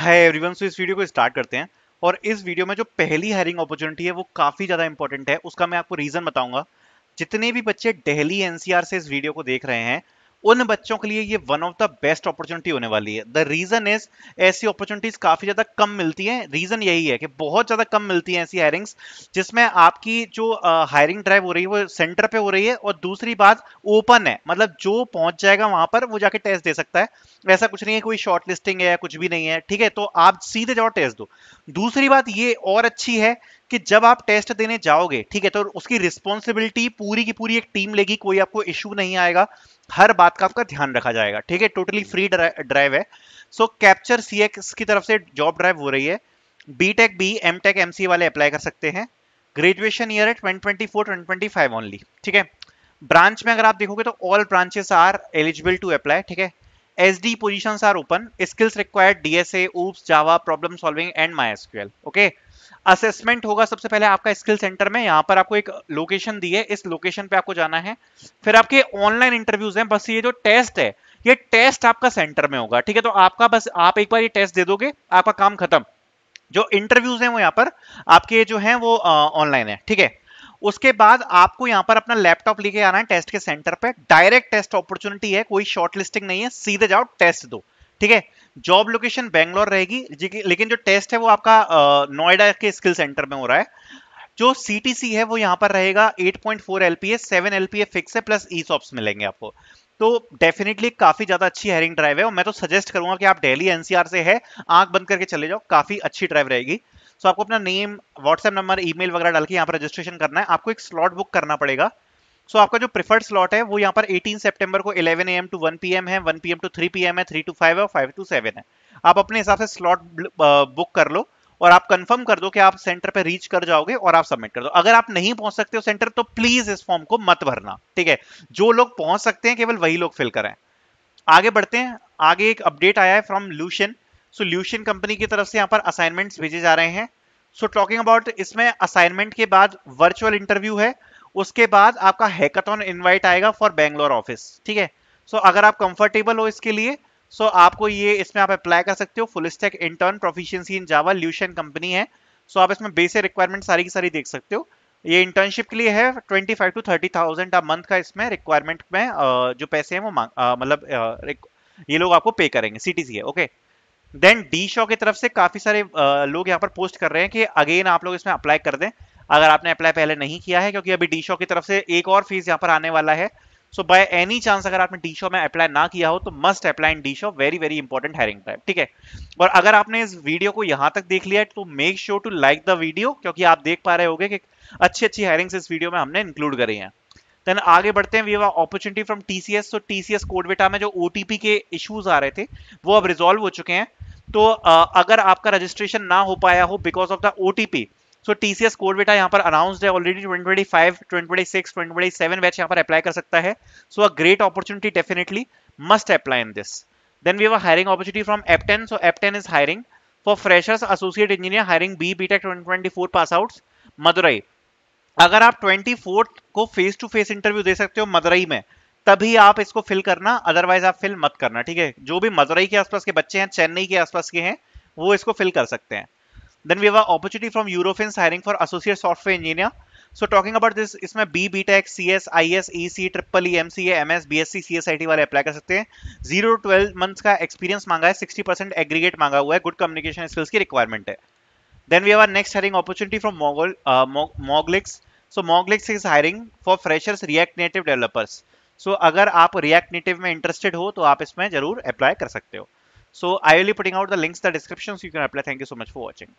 Hi everyone so इस video को start करते हैं और इस वीडियो में जो पहली हायरिंग अपॉर्चुनिटी है वो काफ़ी ज़्यादा इंपॉर्टेंट है उसका मैं आपको रीज़न बताऊंगा जितने भी बच्चे डेली एनसीआर से इस वीडियो को देख रहे हैं उन बच्चों के लिए ये one of the best opportunity होने वाली है द रीजन इज ऐसी अपॉर्चुनिटीज काफी ज्यादा कम मिलती हैं रीजन यही है कि बहुत ज्यादा कम मिलती हैं ऐसी हायरिंग्स जिसमें आपकी जो हायरिंग uh, ड्राइव हो रही है वो सेंटर पे हो रही है और दूसरी बात ओपन है मतलब जो पहुंच जाएगा वहां पर वो जाके टेस्ट दे सकता है ऐसा कुछ नहीं है कोई शॉर्ट लिस्टिंग है या कुछ भी नहीं है ठीक है तो आप सीधे जाओ टेस्ट दो दूसरी बात ये और अच्छी है कि जब आप टेस्ट देने जाओगे ठीक है तो उसकी रिस्पॉन्सिबिलिटी पूरी की पूरी एक टीम लेगी कोई आपको इश्यू नहीं आएगा हर बात का आपका ध्यान रखा जाएगा ठीक है टोटली फ्री ड्राइव है सो कैप्चर सी की तरफ से जॉब ड्राइव हो रही है B tech B M tech M C वाले अप्लाई कर सकते हैं ग्रेजुएशन ईयर है twenty twenty four twenty twenty five only ठीक है ब्रांच में अगर आप देखोगे तो all branches are eligible to apply ठीक है S D position are open skills required D DSA oops Java problem solving and my S SQL okay okay? Assessment होगा सबसे पहले आपका स्किल सेंटर में यहाँ पर आपको एक लोकेशन दी है इस लोकेशन पे आपको जाना है फिर आपके ऑनलाइन इंटरव्यूज हैं बस ये जो टेस्ट है ये टेस्ट आपका सेंटर में होगा ठीक है तो आपका बस आप एक बार ये टेस्ट दे दोगे आपका काम खत्म जो इंटरव्यूज हैं वो यहाँ पर आपके जो है वो ऑनलाइन है ठीक है उसके बाद आपको यहाँ पर अपना लैपटॉप लेके आना है टेस्ट के सेंटर पे डायरेक्ट टेस्ट अपॉर्चुनिटी है कोई शॉर्टलिस्टिंग नहीं है सीधे जाओ टेस्ट दो ठीक है जॉब लोकेशन बैंगलोर रहेगी लेकिन जो टेस्ट है वो आपका नोएडा के स्किल सेंटर में हो रहा है जो सी है वो यहाँ पर रहेगा 8.4 point four L P fix है प्लस ई सॉप्स मिलेंगे आपको तो डेफिनेटली काफी ज्यादा अच्छी हेरिंग ड्राइव है और मैं तो सजेस्ट करूंगा कि आप डेली एनसीआर से है आंख बंद करके चले जाओ काफी अच्छी ड्राइव रहेगी सो so आपको अपना नेम व्हाट्सएप नंबर ईमेल वगैरह डाल के यहाँ पर रजिस्ट्रेशन करना है आपको एक स्लॉट बुक करना पड़ेगा सो so, आपका जो प्रिफर्ड स्लॉट है वो यहाँ पर 18 सितंबर को 11 एम टू 1 पीएम है 1 पीएम टू 3 पीएम है 3 टू 5 है और 5 टू 7 है आप अपने हिसाब से स्लॉट बुक कर लो और आप कंफर्म कर दो कि आप सेंटर पे रीच कर जाओगे और आप सबमिट कर दो अगर आप नहीं पहुंच सकते हो सेंटर तो प्लीज इस फॉर्म को मत भरना ठीक है जो लोग पहुंच सकते हैं केवल वही लोग फिल करें आगे बढ़ते हैं आगे एक अपडेट आया है फ्रॉम ल्यूशन सो ल्यूशन कंपनी की तरफ से यहाँ पर असाइनमेंट्स भेजे जा रहे हैं सो टॉकिंग अबाउट इसमें असाइनमेंट के बाद वर्चुअल इंटरव्यू है उसके बाद आपका हैकाथॉन इनवाइट आएगा फॉर बैंगलोर ऑफिस ठीक है सो अगर आप कंफर्टेबल हो इसके लिए सो so आपको ये इसमें आप अप्लाई कर सकते हो full stack intern proficiency in Java ल्यूशन कंपनी है सो so आप इसमें बेसिक रिक्वायरमेंट सारी की सारी देख सकते हो ये इंटर्नशिप के लिए है 25 टू 30 थाउजेंड अ मंथ का इसमें रिक्वायरमेंट में जो पैसे हैं वो मतलब ये लोग आपको पे करेंगे सीटीसी है ओके देन डी शो की तरफ से काफी सारे लोग यहाँ पर पोस्ट कर रहे हैं कि अगेन आप लोग इसमें अप्लाई कर दें अगर आपने अप्लाई पहले नहीं किया है क्योंकि अभी डी शो की तरफ से एक और फीस यहाँ पर आने वाला है सो बाय एनी चांस अगर आपने डीशो में अप्लाई ना किया हो तो must apply in the show very very important hiring type ठीक है और अगर आपने इस वीडियो को यहां तक देख लिया है तो make sure to like the video क्योंकि आप देख पा रहे हो कि अच्छी अच्छी हायरिंग्स इस वीडियो में हमने इंक्लूड करी हैं देन आगे बढ़ते हैं वी अपॉर्चुनिटी फ्रॉम टीसीएस तो टीसीएस कोडवेटा में जो ओटीपी के इश्यूज आ रहे थे वो अब रिजोल्व हो चुके हैं तो अगर आपका रजिस्ट्रेशन ना हो पाया हो because of the OTP so TCS CodeVita यहाँ पर अनाउंस्ड है ऑलरेडी 2025, 2026, 2027 बैच यहाँ पर अप्लाई कर सकता है so a great opportunity definitely must apply in this then we have hiring opportunity from Aptean so Aptean is hiring for freshers associate engineer hiring B B tech twenty pass out Madurai अगर आप twenty को face to face interview दे सकते हो मदुरई में तभी आप इसको फिल करना अदरवाइज आप फिल मत करना ठीक है जो भी मदुरई के आसपास के बच्चे हैं चेन्नई के आसपास के हैं वो इसको फिल कर सकते हैं then we have an opportunity from Eurofins hiring for associate software engineer. So talking about this, इसमें B, B Tech, CS, IS, EC, triple E M C M S B S C C S I T वाले apply कर सकते हैं zero twelve months का experience मांगा है sixty percent aggregate मांगा हुआ है गुड कम्युनिकेशन स्किल्स की रिक्वायरमेंट है then we are next hiring opportunity from Moglix so Moglix is hiring for freshers React Native developers so अगर आप रिएक्ट नेटिव में इंटरेस्टेड हो तो आप इसमें जरूर अप्लाई कर सकते हो so I will putting out the links the description you can apply thank you so much for watching